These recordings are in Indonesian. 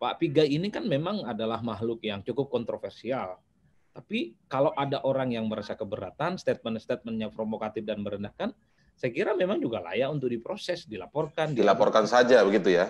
Pak Piga ini kan memang adalah makhluk yang cukup kontroversial. Tapi kalau ada orang yang merasa keberatan, statement-statementnya provokatif dan merendahkan, saya kira memang juga layak untuk diproses, dilaporkan. Dilaporkan, dilaporkan. saja begitu ya.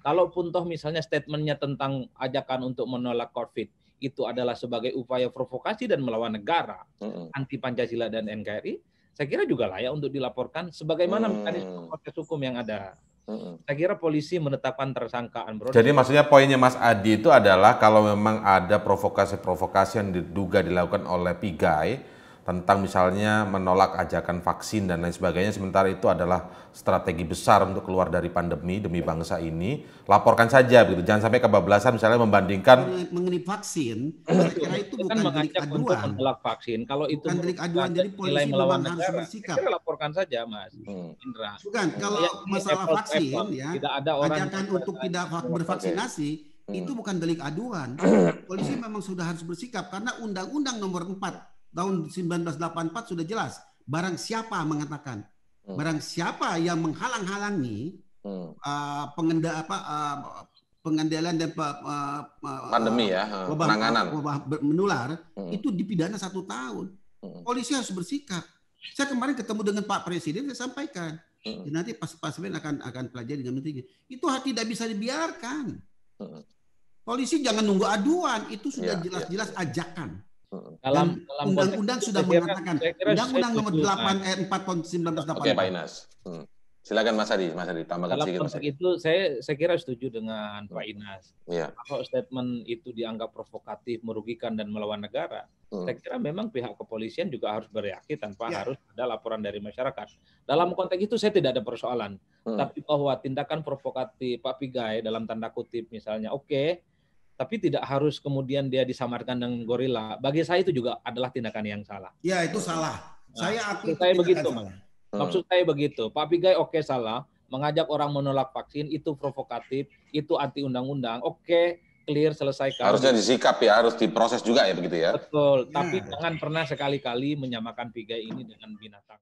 Kalaupun toh misalnya statementnya tentang ajakan untuk menolak COVID itu adalah sebagai upaya provokasi dan melawan negara, hmm anti Pancasila dan NKRI, saya kira juga layak untuk dilaporkan sebagaimana hmm. mekanisme proses hukum yang ada. Saya kira polisi menetapkan tersangkaan bro. Jadi maksudnya poinnya Mas Adi itu adalah kalau memang ada provokasi-provokasi yang diduga dilakukan oleh Pigai, tentang misalnya menolak ajakan vaksin dan lain sebagainya sementara itu adalah strategi besar untuk keluar dari pandemi demi bangsa ini laporkan saja begitu jangan sampai kebablasan misalnya membandingkan mengenai vaksin Karena itu bukan kan delik aduan menolak vaksin kalau itu bukan delik aduan jadi polisi melawan harus bersikap Kita laporkan saja mas hmm. Indra bukan kalau ya, masalah Apple, vaksin Apple, ya tidak ada orang ajakan untuk tidak bervaksinasi hmm. itu bukan delik aduan polisi memang sudah harus bersikap karena undang-undang nomor 4 tahun 1984 sudah jelas barang siapa mengatakan hmm. barang siapa yang menghalang-halangi hmm. uh, pengenda apa uh, pengendalian dan uh, uh pandemi ya uh, eh, wabah, penanganan wabah menular hmm. itu dipidana satu tahun hmm. polisi harus bersikap saya kemarin ketemu dengan Pak Presiden saya sampaikan hmm. Ya, nanti pas Pak akan akan pelajari dengan menterinya itu tidak bisa dibiarkan hmm. polisi jangan nunggu aduan itu sudah ya, ya, jelas-jelas ya, ya, ya. ajakan dalam dalam undang-undang sudah kira, mengatakan Undang-Undang nomor 8 ayat 4 tahun 1988. Oke, Pak Inas. Hmm. Silakan Mas Adi, Mas Adi tambahkan dalam sedikit Mas itu saya saya kira setuju dengan Pak Inas. Ya. Kalau statement itu dianggap provokatif, merugikan dan melawan negara, hmm. saya kira memang pihak kepolisian juga harus bereaksi tanpa ya. harus ada laporan dari masyarakat. Dalam konteks itu saya tidak ada persoalan, hmm. tapi bahwa tindakan provokatif Pak Pigai dalam tanda kutip misalnya, oke, okay, tapi tidak harus kemudian dia disamarkan dengan gorila. Bagi saya itu juga adalah tindakan yang salah. Ya itu salah. Nah, saya aku saya begitu, salah. Maksud saya begitu. Pak Pigai oke okay, salah, mengajak orang menolak vaksin itu provokatif, itu anti undang-undang. Oke, okay, clear selesaikan. Harusnya disikap ya, harus diproses juga ya begitu ya. Betul, ya. tapi jangan pernah sekali-kali menyamakan Pigai ini dengan binatang.